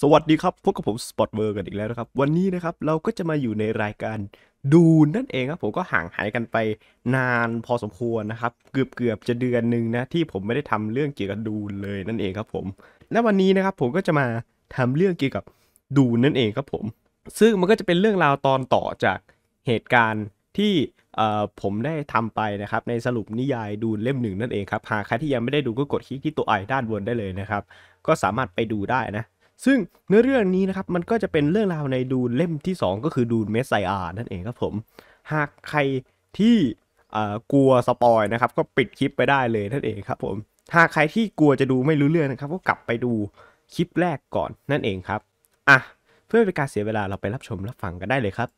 สวัสดีครับพบกับผมสปอตเวอร์กันอีกแล้วนะครับ วันนี้นะครับเราก็จะมาอยู่ในรายการดูนั่นเองครับ ผมก็ห่างหายกันไปนานพอสมควรนะครับ เกือบเกือบจะเดือนหนึ่งนะที่ผมไม่ได้ทำเรื่องเกี่ยวกับดูเลยนั่นเองครับผมและวันนี้นะครับผมก็จะมาทำเรื่องเกี่ยวกับดูนั่นเองครับผมซึ่งมันก็จะเป็นเรื่องราวตอนต่อจากเหตุการณ์ที่ผมได้ทำไปนะครับ ในสรุปนิยายดูเล่มหนึ่งนั่นเองครับหากใครที่ยังไม่ได้ดูก็กดคลิกที่ตัวไอด้านบนได้เลยนะครับ ก็สามารถไปดูได้นะซึ่งเนื้อเรื่องนี้นะครับมันก็จะเป็นเรื่องราวในดูเล่มที่ 2 ก็คือดูเมสไซอานั่นเองครับผมหากใครที่กลัวสปอยนะครับก็ปิดคลิปไปได้เลยนั่นเองครับผมหากใครที่กลัวจะดูไม่รู้เรื่องนะครับ ก็กลับไปดูคลิปแรกก่อน นั่นเองครับอ่ะเพื่อเป็นการเสียเวลาเราไปรับชมรับฟังกันได้เลยครับ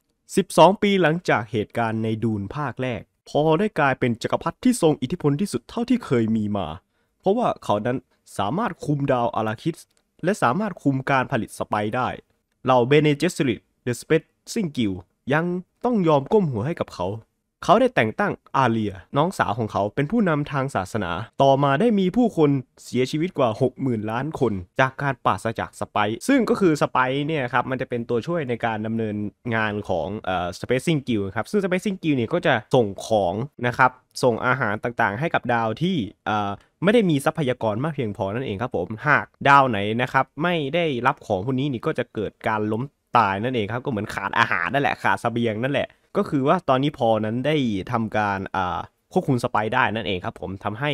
12 ปีหลังจากเหตุการณ์ในดูนภาคแรก พอได้กลายเป็นจกักรพรรดิที่ทรงอิทธิพลที่สุดเท่าที่เคยมีมา เพราะว่าเขานั้นสามารถคุมดาวอาราคิสและสามารถคุมการผลิตสไปได้ เหล่าเบเนเจสริตเดอะสเปซซิงกิลยังต้องยอมก้มหัวให้กับเขาเขาได้แต่งตั้งอาเลียน้องสาวของเขาเป็นผู้นำทางศาสนา ต่อมาได้มีผู้คนเสียชีวิตกว่า 60,000 ล้านคน จากการปราศจากสไปซึ่งก็คือสไปเนี่ยครับมันจะเป็นตัวช่วยในการดำเนินงานของเอ่อสเปซซิงกิลครับซึ่งสเปซซิงกิลเนี่ยก็จะส่งของนะครับส่งอาหารต่างๆให้กับดาวที่อไม่ได้มีทรัพยากรมากเพียงพอนั่นเองครับผม หากดาวไหนนะครับไม่ได้รับของพวกนี้นี่ก็จะเกิดการล้มตายนั่นเองครับก็เหมือนขาดอาหารนั่นแหละขาดสเสบียงนั่นแหละก็คือว่าตอนนี้พอนั้นได้ทำการควบคุมสไปได้นั่นเองครับผมทำให้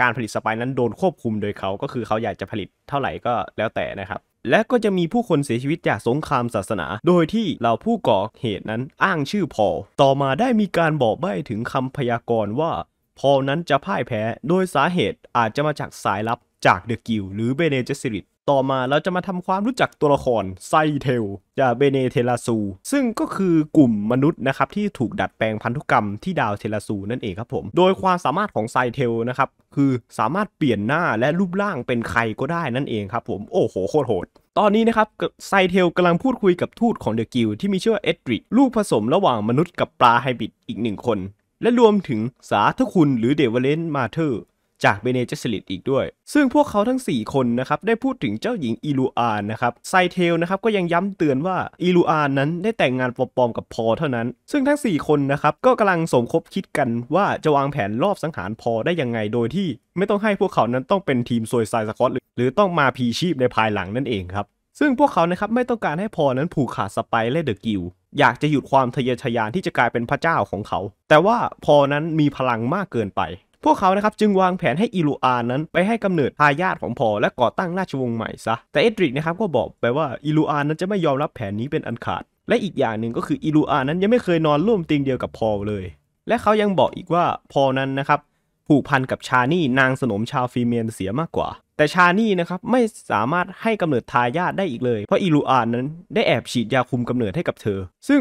การผลิตสไปนั้นโดนควบคุมโดยเขาก็คือเขาอยากจะผลิตเท่าไหร่ก็แล้วแต่นะครับ และก็จะมีผู้คนเสียชีวิตจากสงครามศาสนา โดยที่เราผู้ก่อเหตุนั้นอ้างชื่อพอต่อมาได้มีการบอกใบ้ถึงคำพยากรณ์ว่าพอนั้นจะพ่ายแพ้โดยสาเหตุอาจจะมาจากสายลับจากเดอะกิลหรือเบเนเจสิริตต่อมาเราจะมาทำความรู้จักตัวละครไซเทลจากเบเนเทลาซูซึ่งก็คือกลุ่มมนุษย์นะครับที่ถูกดัดแปลงพันธุกรรมที่ดาวเทลาซูนั่นเองครับผม โดยความสามารถของไซเทลนะครับ คือสามารถเปลี่ยนหน้าและรูปร่างเป็นใครก็ได้นั่นเองครับผม โอ้โหโคตรโหด ตอนนี้นะครับไซเทลกำลังพูดคุยกับทูตของเดอะกิลที่มีชื่อว่าเอ็ดริกลูกผสมระหว่างมนุษย์กับปลาไฮบริดอีกหนึ่งคน และรวมถึงสาธคุณหรือเดวเลนมาเธอร์จากเบเนเจสลิดอีกด้วย ซึ่งพวกเขาทั้ง 4 คนนะครับ ได้พูดถึงเจ้าหญิงอิลูอานนะครับ ไซเทลนะครับ ก็ยังย้ำเตือนว่าอิลูอานนั้นได้แต่งงานปลอมๆกับพอเท่านั้น ซึ่งทั้ง 4 คนนะครับ ก็กำลังสมคบคิดกันว่าจะวางแผนรอบสังหารพอได้ยังไงโดยที่ ไม่ต้องให้พวกเขานั้นต้องเป็นทีมซวยไซสกอตหรือต้องมาพีชีพในภายหลังนั่นเองครับซึ่งพวกเขานะครับไม่ต้องการให้พอนั้นผูกขาดสไปและเดอะกิลอยากจะหยุดความทะเยอทะยานที่จะกลายเป็นพระเจ้าของเขา แต่ว่าพอนั้นมีพลังมากเกินไปพวกเขานะครับจึงวางแผนให้อิลูอานั้นไปให้กำเนิดทายาทของพอและก่อตั้งราชวงศ์ใหม่ซะแต่เอ็ดริกนะครับก็บอกไปว่าอิลูอานั้นจะไม่ยอมรับแผนนี้เป็นอันขาด และอีกอย่างหนึ่งก็คืออิลูอานั้นยังไม่เคยนอนร่วมเตียงเดียวกับพอเลย และเขายังบอกอีกว่าพอนั้นนะครับผูกพันกับชานี่นางสนมชาวฟีเมียนเสียมากกว่า แต่ชานี่นะครับไม่สามารถให้กำเนิดทายาทได้อีกเลยเพราะอิลูอานั้นได้แอบฉีดยาคุมกำเนิดให้กับเธอซึ่ง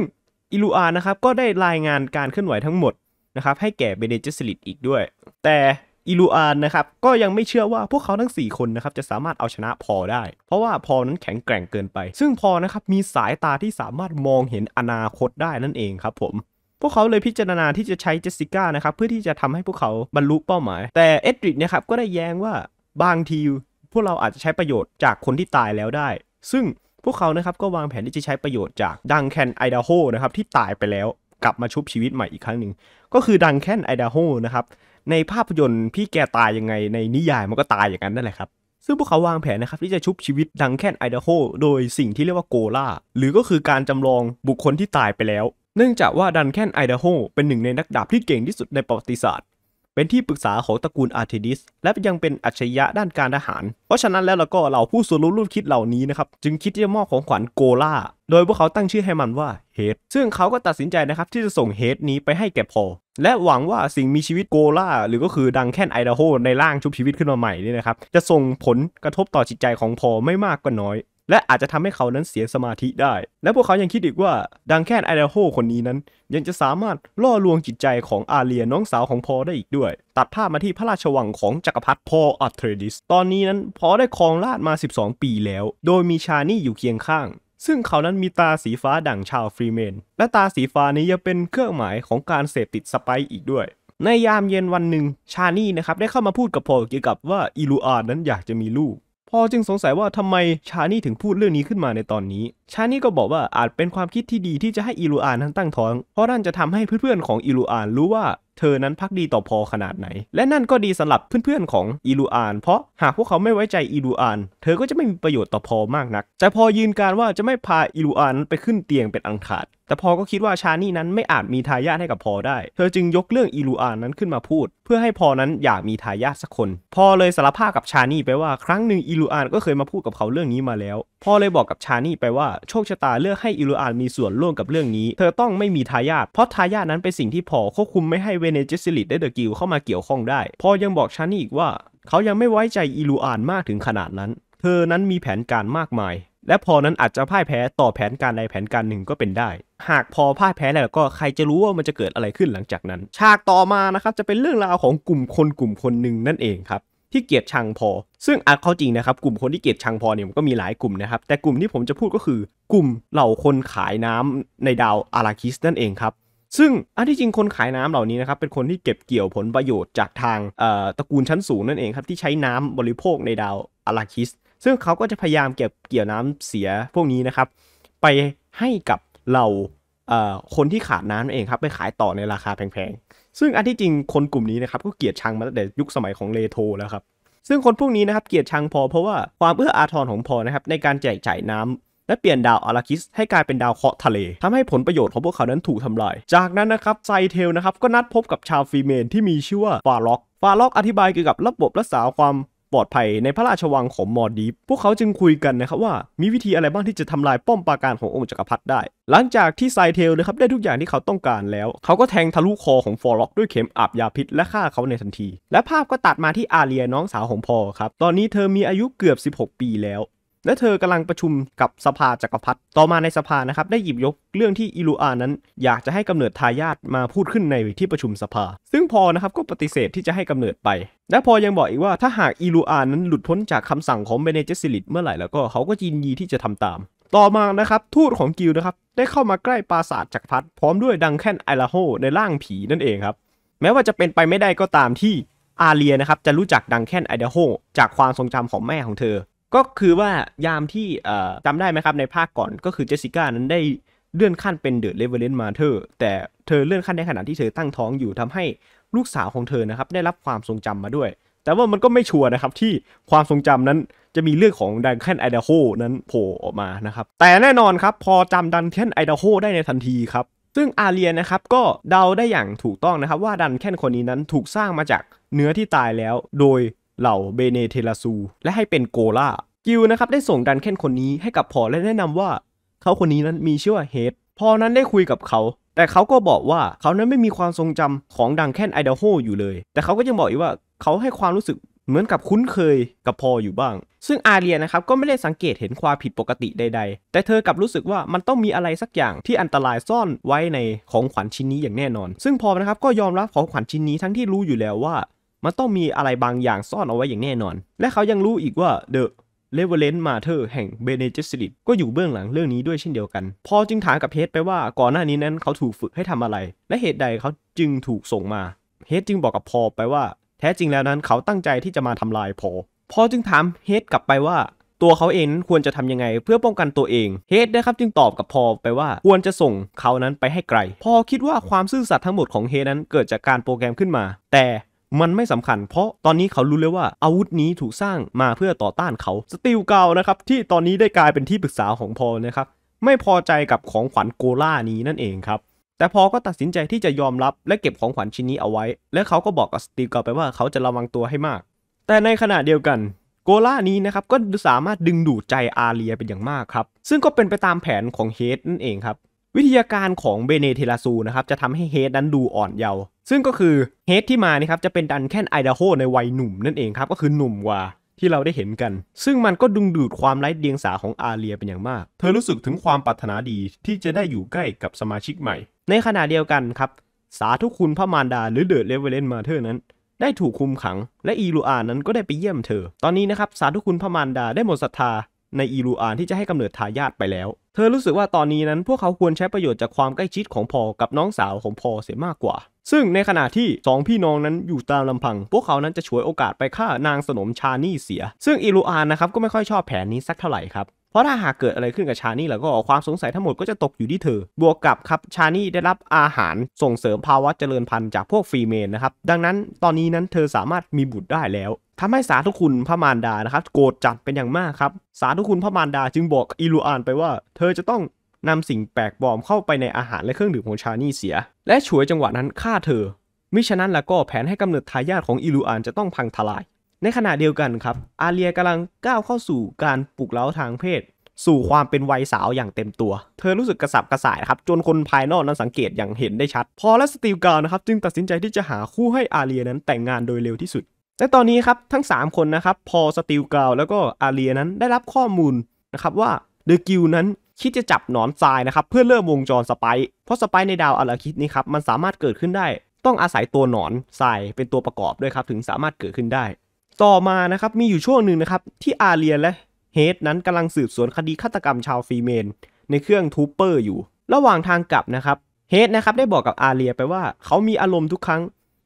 อิลูอานะครับก็ได้รายงานการเคลื่อนไหวทั้งหมดนะครับให้แก่เบเนเจสลิดอีกด้วย แต่อิลูอานนะครับก็ยังไม่เชื่อว่าพวกเขาทั้ง 4 คนนะครับจะสามารถเอาชนะพอได้ เพราะว่าพอนั้นแข็งแกร่งเกินไป ซึ่งพอนะครับมีสายตาที่สามารถมองเห็นอนาคตได้นั่นเองครับผม พวกเขาเลยพิจารณาที่จะใช้เจสสิก้านะครับเพื่อที่จะทำให้พวกเขาบรรลุเป้าหมาย แต่เอ็ดริดนะครับก็ได้แย้งว่าบางทีพวกเราอาจจะใช้ประโยชน์จากคนที่ตายแล้วได้ ซึ่งพวกเขานะครับก็วางแผนที่จะใช้ประโยชน์จากดังแคนไอดาโฮนะครับที่ตายไปแล้วกลับมาชุบชีวิตใหม่อีกครั้งหนึ่ง ก็คือดังแค่นไอดาโฮนะครับ ในภาพยนตร์พี่แกตายยังไงในนิยายมันก็ตายอย่างนั้นนั่นแหละครับซึ่งพวกเขาวางแผนนะครับ ที่จะชุบชีวิตดังแค่นไอดาโฮโดยสิ่งที่เรียกว่าโกล่า หรือก็คือการจำลองบุคคลที่ตายไปแล้ว เนื่องจากว่าดันแค่นไอดาโฮเป็นหนึ่งในนักดาบที่เก่งที่สุดในประวัติศาสตร์เป็นที่ปรึกษาของตระกูลอาร์เทดิส และยังเป็นอัจฉริยะด้านการทหาร เพราะฉะนั้นแล้วเราก็เราผู้สูวรู้รูปคิดเหล่านี้นะครับ จึงคิดที่จะมอบของขวัญโกล่า โดยพวกเขาตั้งชื่อให้มันว่าเฮดซึ่งเขาก็ตัดสินใจนะครับ ที่จะส่งเฮดนี้ไปให้แก่พอและหวังว่าสิ่งมีชีวิตโกล่า หรือก็คือดังแค่นไอดาโฮในร่างชุบชีวิตขึ้นมาใหม่นี่นะครับจะส่งผลกระทบต่อจิตใจของพอไม่มากก็น้อยและอาจจะทำให้เขานั้นเสียสมาธิได้ และพวกเขายังคิดอีกว่าดังแค่ไอเดโฮคนนี้นั้น ยังจะสามารถล่อลวงจิตใจของอาเลียน้องสาวของพอได้อีกด้วย ตัดภาพมาที่พระราชวังของจักรพรรดิพออัตเทรดิส ตอนนี้นั้นพอได้ครองราชมา 12 ปีแล้ว โดยมีชานี่อยู่เคียงข้าง ซึ่งเขานั้นมีตาสีฟ้าดั่งชาวฟรีเมนและตาสีฟ้านี้ยังเป็นเครื่องหมายของการเสพติดสไปอีกด้วย ในยามเย็นวันหนึ่งชานี่นะครับได้เข้ามาพูดกับพอเกี่ยวกับว่าอิลูอานั้นอยากจะมีลูกพอจึงสงสัยว่าทำไมชานี่ถึงพูดเรื่องนี้ขึ้นมาในตอนนี้ ชานี่ก็บอกว่าอาจเป็นความคิดที่ดีที่จะให้อิลูอานนั้นตั้งท้อง เพราะนั่นจะทำให้เพื่อนๆของอิลูอานรู้ว่าเธอนั้นพักดีต่อพอขนาดไหน และนั่นก็ดีสำหรับเพื่อนๆของอิลูอาน เพราะหากพวกเขาไม่ไว้ใจอิลูอาน เธอก็จะไม่มีประโยชน์ต่อพอมากนักแต่พอยืนการว่าจะไม่พาอิลูอานไปขึ้นเตียงเป็นอังคารแต่พอก็คิดว่าชานี่นั้นไม่อาจมีทายาทให้กับพอได้ เธอจึงยกเรื่องอิลูอานั้นขึ้นมาพูด เพื่อให้พอนั้นอยากมีทายาทสักคนพอเลยสารภาพกับชานี่ไปว่าครั้งหนึ่งอิลูอานก็เคยมาพูดกับเขาเรื่องนี้มาแล้วพอเลยบอกกับชานี่ไปว่าโชคชะตาเลือกให้อิลูอานมีส่วนร่วมกับเรื่องนี้ เธอต้องไม่มีทายาทเพราะทายาทนั้นเป็นสิ่งที่พอควบคุมไม่ให้เวเนเจสซิลิตได้เดอะกิลเข้ามาเกี่ยวข้องได้พอยังบอกชานี่อีกว่า เขายังไม่ไว้ใจอิลูอานมากถึงขนาดนั้น เธอนั้นมีแผนการมากมายและพอนั้นอาจจะพ่ายแพ้ต่อแผนการใดแผนการหนึ่งก็เป็นได้ หากพอพ่ายแพ้แล้วก็ใครจะรู้ว่ามันจะเกิดอะไรขึ้นหลังจากนั้นฉากต่อมานะครับจะเป็นเรื่องราวของกลุ่มคนกลุ่มคนหนึ่งนั่นเองครับ ที่เกลียดชังพอ ซึ่งอาจเข้าจริงนะครับ กลุ่มคนที่เกลียดชังพอเนี่ยมันก็มีหลายกลุ่มนะครับแต่กลุ่มที่ผมจะพูดก็คือกลุ่มเหล่าคนขายน้ำในดาวอาราคิสนั่นเองครับ ซึ่งอันที่จริงคนขายน้ำเหล่านี้นะครับเป็นคนที่เก็บเกี่ยวผลประโยชน์จากทางตระกูลชั้นสูงนั่นเองครับที่ใช้น้ำบริโภคในดาวอาราคิสซึ่งเขาก็จะพยายามเก็บเกี่ยวน้ำเสียพวกนี้นะครับไปให้กับเราคนที่ขาดน้ำเองครับไปขายต่อในราคาแพงๆ ซึ่งอันที่จริงคนกลุ่มนี้นะครับก็เกลียดชังมาตั้งแต่ยุคสมัยของเลโทแล้วครับ ซึ่งคนพวกนี้นะครับเกลียดชังพอเพราะว่าความเอื้ออาทรของพอนะครับในการแจกจ่ายน้ำ และเปลี่ยนดาวอาราคิส ให้กลายเป็นดาวเคราะทะเล ทำให้ผลประโยชน์ของพวกเขานั้นถูกทำลาย จากนั้นนะครับไซเทลนะครับก็นัดพบกับชาวฟีเมนที่มีชื่อว่าฟาล็อก ฟาล็อกอธิบายเกี่ยวกับระบบรักษาความปลอดภัยในพระราชวังของมอดีฟพวกเขาจึงคุยกันนะครับว่า มีวิธีอะไรบ้างที่จะทำลายป้อมปราการขององค์จักรพรรดิได้ หลังจากที่ไซเทลนะครับได้ทุกอย่างที่เขาต้องการแล้ว เขาก็แทงทะลุคอของฟอร์ล็อกด้วยเข็มอาบยาพิษและฆ่าเขาในทันที และภาพก็ตัดมาที่อาเลียน้องสาวของพอครับ ตอนนี้เธอมีอายุเกือบ 16 ปีแล้วและเธอกำลังประชุมกับสภาจักรพรรดิ ต่อมาในสภานะครับได้หยิบยกเรื่องที่อิลูอานั้น อยากจะให้กำเนิดทายาทมาพูดขึ้นในที่ประชุมสภา ซึ่งพอนะครับก็ปฏิเสธที่จะให้กำเนิดไป และพอยังบอกอีกว่าถ้าหากอิลูอานั้นหลุดพ้นจากคำสั่งของเบเนเจสซิลิต เมื่อไหร่แล้วก็เขาก็ยินดีที่จะทำตาม ต่อมานะครับทูตของกิลนะครับได้เข้ามาใกล้ปราสาทจักรพรรดิพร้อมด้วยดังแค่นไอลาโฮในร่างผีนั่นเองครับ แม้ว่าจะเป็นไปไม่ได้ก็ตามที่อาเลียนะครับจะรู้จักดังแค่นไอเดโฮจากความทรงจำของแม่ของเธอก็คือว่ายามที่จำได้ไหมครับในภาคก่อนก็คือเจสสิก้านั้นได้เลื่อนขั้นเป็นเดอะเลเวเลนมาเธอแต่เธอเลื่อนขั้นในขณะที่เธอตั้งท้องอยู่ทำให้ลูกสาวของเธอนะครับได้รับความทรงจำมาด้วย แต่ว่ามันก็ไม่ชัวร์นะครับที่ความทรงจำนั้นจะมีเรื่องของดันแคนไอเดโฮนั้นโผล่ออกมานะครับแต่แน่นอนครับพอจำดันแคนไอเดโฮได้ในทันทีครับซึ่งอาเรียนะครับก็เดาได้อย่างถูกต้องนะครับ ว่าดันแคนคนนี้นั้นถูกสร้างมาจากเนื้อที่ตายแล้วโดยเหล่าเบเนเทลาซูและให้เป็นโกล่ากิลนะครับได้ส่งดันเคนคนนี้ให้กับพอและแนะนำว่า เขาคนนี้นั้นมีชื่อว่าเฮดพอนั้นได้คุยกับเขา แต่เขาก็บอกว่าเขานั้นไม่มีความทรงจำของดังแคนไอเดโฮอยู่เลย แต่เขาก็ยังบอกอีกว่าเขาให้ความรู้สึกเหมือนกับคุ้นเคยกับพออยู่บ้าง ซึ่งอาเรียนะครับก็ไม่ได้สังเกตเห็นความผิดปกติใดๆ แต่เธอกลับรู้สึกว่ามันต้องมีอะไรสักอย่างที่อันตรายซ่อนไว้ในของขวัญชิ้นนี้อย่างแน่นอน ซึ่งพอนะครับก็ยอมรับของขวัญชิ้นนี้ทั้งที่รู้อยู่แล้วว่ามันต้องมีอะไรบางอย่างซ่อนเอาไว้อย่างแน่นอน และเขายังรู้อีกว่าเดอะเลเวเลนต์มาเธอแห่งเบเนเจสริตก็อยู่เบื้องหลังเรื่องนี้ด้วยเช่นเดียวกัน พอจึงถามกับเฮดไปว่าก่อนหน้านี้นั้นเขาถูกฝึกให้ทำอะไร และเหตุใดเขาจึงถูกส่งมา เฮดจึงบอกกับพอไปว่าแท้จริงแล้วนั้นเขาตั้งใจที่จะมาทำลายพอ พอจึงถามเฮดกลับไปว่าตัวเขาเองควรจะทำยังไงเพื่อป้องกันตัวเอง เฮดนะครับจึงตอบกับพอไปว่าควรจะส่งเขานั้นไปให้ไกลพอคิดว่าความซื่อสัตย์ทั้งหมดของเฮดนั้นเกิดจากการโปรแกรมขึ้นมา แต่มันไม่สำคัญเพราะตอนนี้เขารู้เลยว่าอาวุธนี้ถูกสร้างมาเพื่อต่อต้านเขาสตีลเก่านะครับที่ตอนนี้ได้กลายเป็นที่ปรึกษาของพอนะครับไม่พอใจกับของขวัญโกล่านี้นั่นเองครับแต่พอก็ตัดสินใจที่จะยอมรับและเก็บของขวัญชิ้นนี้เอาไว้ และเขาก็บอกกับสตีลเก่าไปว่าเขาจะระวังตัวให้มาก แต่ในขณะเดียวกันโกล่านี้นะครับก็สามารถดึงดูดใจอาเรียเป็นอย่างมากครับซึ่งก็เป็นไปตามแผนของเฮดนั่นเองครับวิทยาการของเบเนเทลาซูนะครับจะทำให้เฮดนั้นดูอ่อนเยาว์ซึ่งก็คือเฮดที่มานี่ครับจะเป็นดันแค่นไอดาโฮในวัยหนุ่มนั่นเองครับ ก็คือหนุ่มกว่าที่เราได้เห็นกัน ซึ่งมันก็ดึงดูดความไร้เดียงสาของอาเรียเป็นอย่างมาก เธอรู้สึกถึงความปรารถนาดีที่จะได้อยู่ใกล้กับสมาชิกใหม่ ในขณะเดียวกันครับสาทุกคุณพระมารดาหรือเดอะเลเวเลนมาเธอนั้นได้ถูกคุมขัง และอีลูอานั้นก็ได้ไปเยี่ยมเธอ ตอนนี้นะครับสาทุกคุณพระมารดาได้หมดศรัทธาในอีลูอานที่จะให้กำเนิดทายาทไปแล้วเธอรู้สึกว่าตอนนี้นั้นพวกเขาควรใช้ประโยชน์จากความใกล้ชิดของพอกับน้องสาวของพอเสียมากกว่า ซึ่งในขณะที่ 2 พี่น้องนั้นอยู่ตามลำพัง พวกเขานั้นจะฉวยโอกาสไปฆ่านางสนมชานี่เสีย ซึ่งอิลูอานนะครับก็ไม่ค่อยชอบแผนนี้สักเท่าไหร่ครับเพราะถ้าหากเกิดอะไรขึ้นกับชานี่แล้วก็ความสงสัยทั้งหมดก็จะตกอยู่ที่เธอ บวกกับครับชานี่ได้รับอาหารส่งเสริมภาวะเจริญพันธุ์จากพวกฟรีเมนนะครับ ดังนั้นตอนนี้นั้นเธอสามารถมีบุตรได้แล้ว ทำให้สาธุคุณพระมารดานะครับโกรธจัดเป็นอย่างมากครับสาธุคุณพระมารดาจึงบอกอิลูอานไปว่าเธอจะต้องนำสิ่งแปลกปลอมเข้าไปในอาหารและเครื่องดื่มของชานี่เสีย และฉวยจังหวะนั้นฆ่าเธอ มิฉะนั้นแล้วก็แผนให้กำเนิดทายาทของอิลูอานจะต้องพังทลายในขณะเดียวกันครับ อาเรียกำลังก้าวเข้าสู่การปลุกเร้าทางเพศสู่ความเป็นวัยสาวอย่างเต็มตัว เธอรู้สึกกระสับกระส่ายครับจนคนภายนอกนั้นสังเกตอย่างเห็นได้ชัดพอและสตีลกาวนะครับจึงตัดสินใจที่จะหาคู่ให้อาเรียนั้นแต่งงานโดยเร็วที่สุดและตอนนี้ครับทั้ง 3 คนนะครับพอสตีลกาวแล้วก็อาเรียนั้นได้รับข้อมูลนะครับว่าเดอะกิลนั้นคิดจะจับหนอนทรายนะครับเพื่อเริ่มวงจรสไปเพราะสไปในดาวอาราคิดนี้ครับมันสามารถเกิดขึ้นได้ ต้องอาศัยตัวหนอนทรายเป็นตัวประกอบด้วยครับถึงสามารถเกิดขึ้นได้ต่อมานะครับ มีอยู่ช่วงหนึ่งนะครับ ที่อาเรียนและเฮดนั้นกำลังสืบสวนคดีฆาตกรรมชาวฟีเมน ในเครื่องทูเปอร์อยู่ ระหว่างทางกลับนะครับเฮดนะครับ ได้บอกกับอาเรียไปว่า เขามีอารมณ์ทุกครั้ง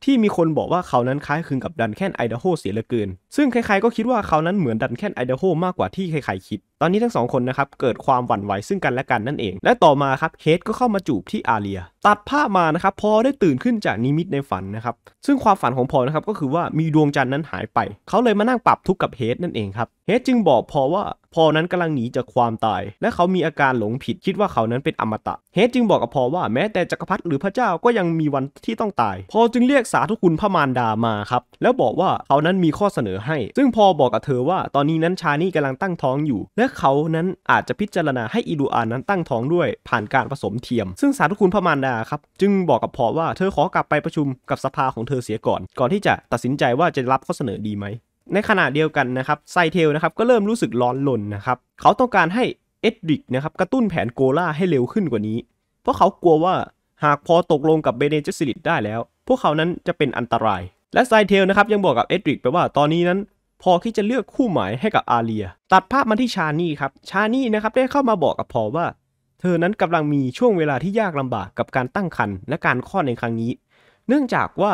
ที่มีคนบอกว่าเขานั้นคล้ายคลึงกับดันแค่นไอเดโฮเสียเหลือเกิน ซึ่งใครๆก็คิดว่าเขานั้นเหมือนดันแค่นไอเดโฮมากกว่าที่ใครๆคิดตอนนี้ทั้งสองคนนะครับเกิดความหวั่นไหวซึ่งกันและกันนั่นเอง และต่อมาครับเคสก็เข้ามาจูบที่อาเลียตัดภาพมานะครับพอได้ตื่นขึ้นจากนิมิตในฝันนะครับซึ่งความฝันของพอนะครับก็คือว่ามีดวงจันทร์นั้นหายไปเขาเลยมานั่งปรับทุกข์กับเฮดนั่นเองครับเฮดจึงบอกพอว่าพอนั้นกำลังหนีจากความตายและเขามีอาการหลงผิดคิดว่าเขานั้นเป็นอมตะเฮดจึงบอกกับพอว่าแม้แต่จักรพรรดิหรือพระเจ้าก็ยังมีวันที่ต้องตายพอจึงเรียกสาธุคุณพระมารดามาครับแล้วบอกว่าเขานั้นมีข้อเสนอให้ ซึ่งพอบอกกับเธอว่า ตอนนี้นั้นชานี่กำลังตั้งท้องอยู่และและเขานั้นอาจจะพิจารณาให้อีดูอานั้นตั้งท้องด้วยผ่านการผสมเทียม ซึ่งสารคุณพระมารดาครับ จึงบอกกับพอว่าเธอขอกลับไปประชุมกับสภาของเธอเสียก่อน ก่อนที่จะตัดสินใจว่าจะรับข้อเสนอดีไหม ในขณะเดียวกันนะครับไซเทลนะครับก็เริ่มรู้สึกร้อนลนนะครับ เขาต้องการให้เอ็ดดิกนะครับกระตุ้นแผนโกล่าให้เร็วขึ้นกว่านี้ เพราะเขากลัวว่าหากพอตกลงกับเบเนเจสซิลิตได้แล้ว พวกเขานั้นจะเป็นอันตราย และไซเทลนะครับยังบอกกับเอ็ดดิกไปว่าตอนนี้นั้นพอที่จะเลือกคู่หมายให้กับอาเลียตัดภาพมาที่ชานี่ครับชานี่นะครับได้เข้ามาบอกกับพอว่า เธอนั้นกำลังมีช่วงเวลาที่ยากลำบากกับการตั้งครรภ์และการคลอดในครั้งนี้ เนื่องจากว่า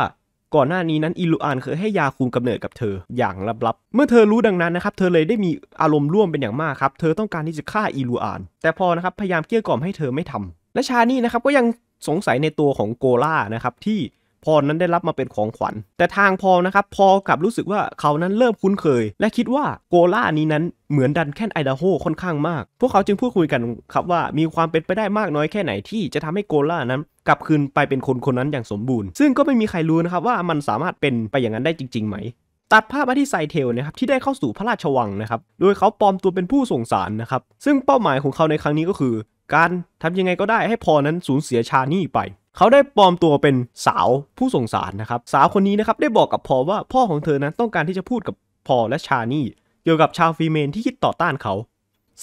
ก่อนหน้านี้นั้นอิลูอานเคยให้ยาคุมกำเนิดกับเธออย่างลับๆเมื่อเธอรู้ดังนั้นนะครับเธอเลยได้มีอารมณ์ร่วมเป็นอย่างมากครับเธอต้องการที่จะฆ่าอิลูอานแต่พอนะครับพยายามเกลี้ยกล่อมให้เธอไม่ทำ และชานี่นะครับก็ยังสงสัยในตัวของโกล่านะครับที่พรนั้นได้รับมาเป็นของขวัญ แต่ทางพอนะครับพอกลับรู้สึกว่าเขานั้นเริ่มคุ้นเคยและคิดว่าโกล่านี้นั้นเหมือนดันแค่ไอดาโฮค่อนข้างมากพวกเขาจึงพูดคุยกันครับว่ามีความเป็นไปได้มากน้อยแค่ไหนที่จะทำให้โกล่านั้นกลับคืนไปเป็นคนคนนั้นอย่างสมบูรณ์ ซึ่งก็ไม่มีใครรู้นะครับว่ามันสามารถเป็นไปอย่างนั้นได้จริง ๆ ไหม ตัดภาพมาที่ไซเทลนะครับที่ได้เข้าสู่พระราชวังนะครับโดยเขาปลอมตัวเป็นผู้ส่งสารนะครับซึ่งเป้าหมายของเขาในครั้งนี้ก็คือ การทำยังไงก็ได้ให้พอนั้นสูญเสียชานี่ไปเขาได้ปลอมตัวเป็นสาวผู้ส่งสารนะครับ สาวคนนี้นะครับได้บอกกับพอว่าพ่อของเธอนั้นต้องการที่จะพูดกับพอและชานี่ เกี่ยวกับชาวฟีเมนที่คิดต่อต้านเขา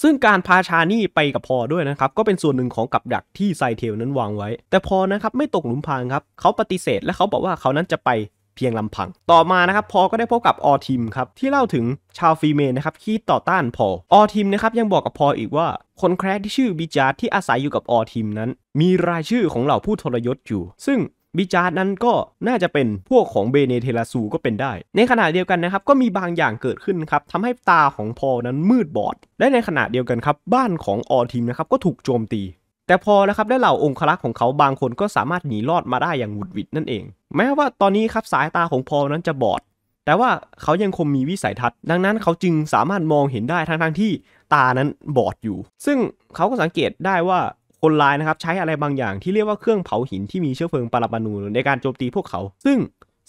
ซึ่งการพาชานี่ไปกับพอด้วยนะครับ ก็เป็นส่วนหนึ่งของกับดักที่ไซเทลนั้นวางไว้ แต่พอนะครับไม่ตกหลุมพรางครับ เขาปฏิเสธและเขาบอกว่าเขานั้นจะไปพียงลำพังต่อมานะครับพอก็ได้พบกับออทิมครับที่เล่าถึงชาวฟรีเมนนะครับที่ต่อต้านพอออทิมนะครับยังบอกกับพออีกว่าคนแคร์ที่ชื่อบิจาร์ที่อาศัยอยู่กับออทิมนั้นมีรายชื่อของเหล่าผู้ทรยศอยู่ซึ่งบิจาร์นั้นก็น่าจะเป็นพวกของเบเนเทลาซูก็เป็นได้ ในขณะเดียวกันนะครับก็มีบางอย่างเกิดขึ้นครับทำให้ตาของพอนั้นมืดบอดและในขณะเดียวกันครับบ้านของออทีมนะครับก็ถูกโจมตีแต่พอแล้วครับได้เหล่าองครักษ์ของเขาบางคนก็สามารถหนีรอดมาได้อย่างหวุดหวิดนั่นเอง แม้ว่าตอนนี้ครับสายตาของพอนั้นจะบอด แต่ว่าเขายังคงมีวิสัยทัศน์ดังนั้นเขาจึงสามารถมองเห็นได้ทั้งทที่ตานั้นบอดอยู่ ซึ่งเขาก็สังเกตได้ว่าคนร้ายนะครับใช้อะไรบางอย่างที่เรียกว่าเครื่องเผาหินที่มีเชื้อเพลิงปรมาณูในการโจมตีพวกเขา ซึ่ง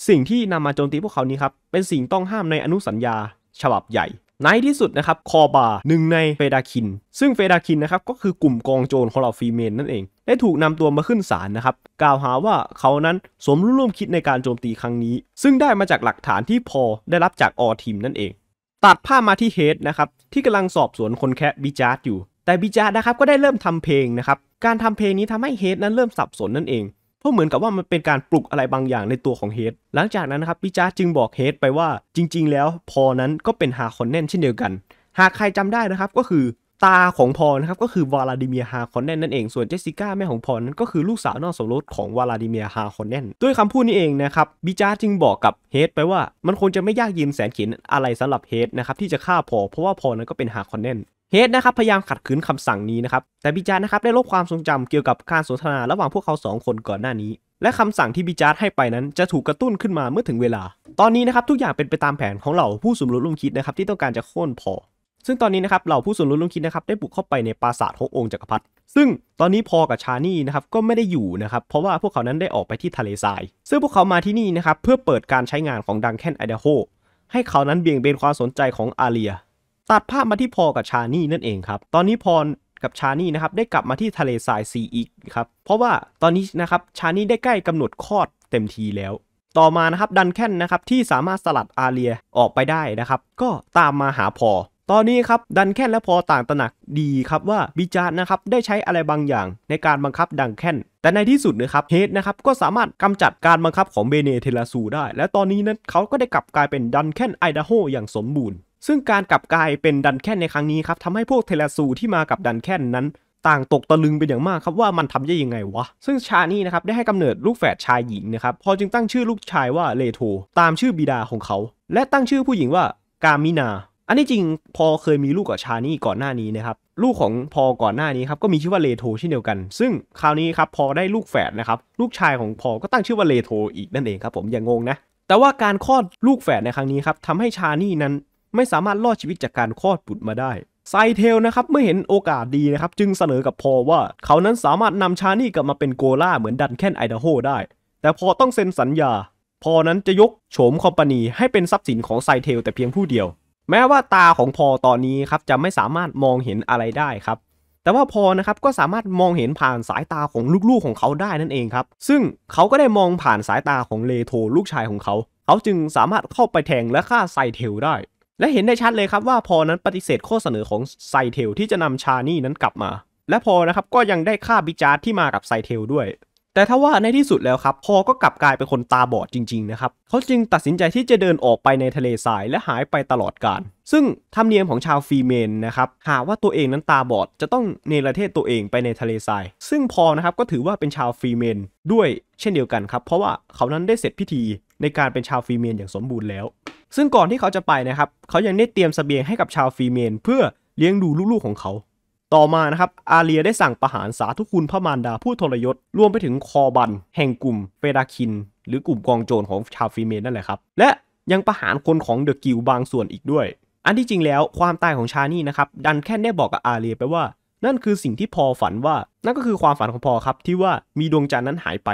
สิ่งที่นำมาโจมตีพวกเขานี้ครับเป็นสิ่งต้องห้ามในอนุสัญญาฉบับใหญ่ในที่สุดนะครับคอบาหนึ่งในเฟดาคินซึ่งเฟดาคินนะครับก็คือกลุ่มกองโจรของเราฟีเมนนั่นเองได้ถูกนำตัวมาขึ้นศาลนะครับกล่าวหาว่าเขานั้นสมรู้ร่วมคิดในการโจมตีครั้งนี้ ซึ่งได้มาจากหลักฐานที่พอได้รับจากออทีมนั่นเอง ตัดภาพมาที่เฮดนะครับที่กำลังสอบสวนคนแคบบิจาร์ดอยู่ แต่บิจาร์ดนะครับก็ได้เริ่มทำเพลงนะครับการทำเพลงนี้ทำให้เฮดนั้นเริ่มสับสนนั่นเองพราะเหมือนกับว่ามันเป็นการปลุกอะไรบางอย่างในตัวของเฮดหลังจากนั้นนะครับ พี่จ้าจึงบอกเฮดไปว่า จริง ๆ แล้ว พอนั้นก็เป็นฮาคอนแนนเช่นเดียวกัน หากใครจำได้นะครับก็คือตาของพอนะครับก็คือวลาดิเมียฮาคอนแนนนั่นเอง ส่วนเจสสิก้าแม่ของพอนั้นก็คือลูกสาวนอกสมรสของวลาดิเมียฮาคอนแนนด้วยคำพูดนี้เองนะครับบิจาร์จึงบอกกับเฮดไปว่า มันคงจะไม่ยากเย็นแสนเขินอะไรสำหรับเฮดนะครับที่จะฆ่าพอเพราะว่าพอนั้นก็เป็นฮาคอนแนนเฮดนะครับพยายามขัดขืนคำสั่งนี้นะครับแต่บิจาร์นะครับได้ลบความทรงจำเกี่ยวกับการสนทนาระหว่างพวกเขา 2 คนก่อนหน้านี้ และคำสั่งที่บิจาร์ให้ไปนั้นจะถูกกระตุ้นขึ้นมาเมื่อถึงเวลาตอนนี้นะครับทุกอย่างเป็นไปตามแผนของเหล่าผู้สมรู้ร่วมคิดนะครับที่ต้องการจะโค่นพอซึ่งตอนนี้นะครับเหล่าผู้ส่วนรู้นลุงคิดนะครับได้บุกเข้าไปในปราสาทหกองจักรพรรดิ ซึ่งตอนนี้พอกับชานี่นะครับก็ไม่ได้อยู่นะครับเพราะว่าพวกเขานั้นได้ออกไปที่ทะเลทราย ซึ่งพวกเขามาที่นี่นะครับเพื่อเปิดการใช้งานของดังแคนไอเดโฮให้เขานั้นเบี่ยงเบนความสนใจของอาเลียตัดภาพมาที่พอกับชานี่นั่นเองครับตอนนี้พอกับชานี่นะครับได้กลับมาที่ทะเลทรายซีอีกครับเพราะว่าตอนนี้นะครับชานี่ได้ใกล้กำหนดคลอดเต็มทีแล้ว ต่อมานะครับดันแคนนะครับที่สามารถสลัดอาเลียออกไปได้นะครับก็ตามมาหาพอตอนนี้ครับดันแค่นและพอต่างตระหนักดีครับว่าบิจาร์นะครับได้ใช้อะไรบางอย่างในการบังคับดังแค่นแต่ในที่สุดนะครับเฮดนะครับก็สามารถกำจัดการบังคับของเบเนเทลาซูได้และตอนนี้นั้นเขาก็ได้กลับกลายเป็นดันแคนไอดาโฮอย่างสมบูรณ์ ซึ่งการกลับกลายเป็นดันแคนในครั้งนี้ครับทำให้พวกเทลาซูที่มากับดันแคนนั้น ต่างตกตะลึงเป็นอย่างมากครับว่ามันทำได้ยังไงวะซึ่งชานี่นะครับได้ให้กำเนิดลูกแฝดชายหญิงนะครับพอจึงตั้งชื่อลูกชายว่าเลโทตามชื่อบิดาของเขา และตั้งชื่อผู้หญิงว่ากามินาอันนี้จริง พอเคยมีลูกกับชานี่ก่อนหน้านี้นะครับ ลูกของพอก่อนหน้านี้ครับ ก็มีชื่อว่าเลโธเช่นเดียวกัน ซึ่งคราวนี้ครับพอได้ลูกแฝดนะครับ ลูกชายของพอก็ตั้งชื่อว่าเลโธอีกนั่นเองครับ ผมอย่างงงนะ แต่ว่าการคลอดลูกแฝดในครั้งนี้ครับทำให้ชานี่นั้นไม่สามารถรอดชีวิตจากการคลอดบุตรมาได้ ไซเทลนะครับเมื่อเห็นโอกาสดีนะครับจึงเสนอกับพอว่าเขานั้นสามารถนำชานี่กลับมาเป็นโกล่าเหมือนดันแคนไอดาโฮได้ แต่พอต้องเซ็นสัญญาพอนั้นจะยกโฉมคอมพานีให้เป็นทรัพย์สินของไซเทลแต่เพียงผู้เดียวแม้ว่าตาของพอตอนนี้ครับจะไม่สามารถมองเห็นอะไรได้ครับ แต่ว่าพอนะครับก็สามารถมองเห็นผ่านสายตาของลูกๆของเขาได้นั่นเองครับ ซึ่งเขาก็ได้มองผ่านสายตาของเลโทลูกชายของเขา เขาจึงสามารถเข้าไปแทงและฆ่าไซเทลได้ และเห็นได้ชัดเลยครับว่าพอนั้นปฏิเสธข้อเสนอของไซเทลที่จะนำชานี่นั้นกลับมา และพอนะครับก็ยังได้ฆ่าบิจาร์ที่มากับไซเทลด้วยแต่ถ้าว่าในที่สุดแล้วครับพอก็กลับกลายเป็นคนตาบอดจริงๆนะครับเขาจึงตัดสินใจที่จะเดินออกไปในทะเลทราย และหายไปตลอดกาลซึ่งธรรมเนียมของชาวฟีเมนนะครับหากว่าตัวเองนั้นตาบอด จะต้องเนรเทศตัวเองไปในทะเลทรายซึ่งพอนะครับก็ถือว่าเป็นชาวฟีเมนด้วยเช่นเดียวกันครับเพราะว่าเขานั้นได้เสร็จพิธีในการเป็นชาวฟีเมน อย่างสมบูรณ์แล้ว ซึ่งก่อนที่เขาจะไปนะครับเขายังได้เตรียมสเสบียงให้กับชาวฟีเมนเพื่อเลี้ยงดูลูกๆของเขาต่อมานะครับ อาเลียได้สั่งประหารสาธุคุณพระมารดาผู้ทรยศรวมไปถึงคอบัน แห่งกลุ่ม เฟดาคิน หรือกลุ่มกองโจรของชาวฟีเมนนั่นแหละครับ และยังประหารคนของเดอะกิลบางส่วนอีกด้วย อันที่จริงแล้วความตายของชานี่นะครับ ดันแค่ได้บอกกับอาเลียไปว่า นั่นคือสิ่งที่พอฝันว่า นั่นก็คือความฝันของพอครับที่ว่ามีดวงจันทร์นั้นหายไป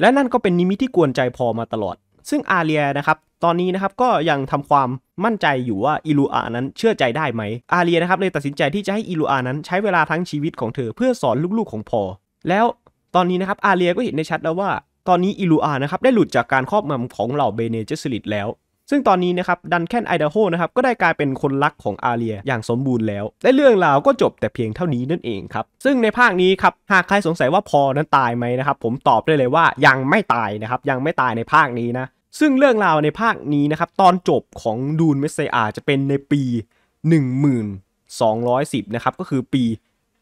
และนั่นก็เป็นนิมิตที่กวนใจพอมาตลอดซึ่งอาเรียนะครับ ตอนนี้นะครับก็ยังทำความมั่นใจอยู่ว่าอิลูอานั้นเชื่อใจได้ไหมอาเรียนะครับเลยตัดสินใจที่จะให้อิลูอานั้น ใช้เวลาทั้งชีวิตของเธอ เพื่อสอนลูก ๆ ของพอแล้วตอนนี้นะครับอาเรียก็เห็นได้ชัดแล้วว่าตอนนี้อิลูอานะครับได้หลุดจากการครอบงำของเหล่าเบเนเจสลิดแล้ว ซึ่งตอนนี้นะครับดันแค่นไอดาโฮนะครับก็ได้กลายเป็นคนรักของอาเรียอย่างสมบูรณ์แล้วและเรื่องราวก็จบแต่เพียงเท่านี้นั่นเองครับซึ่งในภาคนี้ครับหากใครสงสัยว่าพอนั้นตายไหมนะครับผมตอบได้เลยว่ายังไม่ตายนะครับยังไม่ตายในภาคนี้นะซึ่งเรื่องราวในภาคนี้นะครับตอนจบของดูนเมสเซอาจะเป็นในปี 1210 นะครับก็คือปี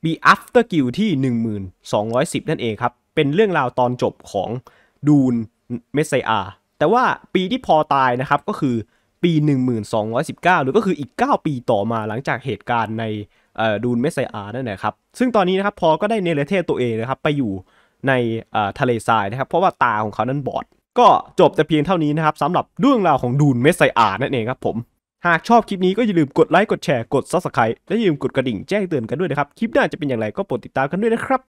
ปี after guild ที่ 1210 นั่นเองครับเป็นเรื่องราวตอนจบของดูนเมสเซอาแต่ว่าปีที่พอตายนะครับก็คือปี 1219 หรือก็คืออีก 9 ปีต่อมาหลังจากเหตุการณ์ในดูนเมสเซอานั่นแหละครับซึ่งตอนนี้นะครับพอก็ได้เนรเทศตัวเองนะครับไปอยู่ในทะเลทรายนะครับเพราะว่าตาของเขานั้นบอดก็จบแต่เพียงเท่านี้นะครับสำหรับเรื่องราวของดูนเมสไซอานั่นเองครับผม หากชอบคลิปนี้ก็อย่าลืมกดไลค์กดแชร์กดซับสไครต์และอย่าลืมกดกระดิ่งแจ้งเตือนกันด้วยนะครับ คลิปหน้าจะเป็นอย่างไรก็โปรดติดตามกันด้วยนะครับ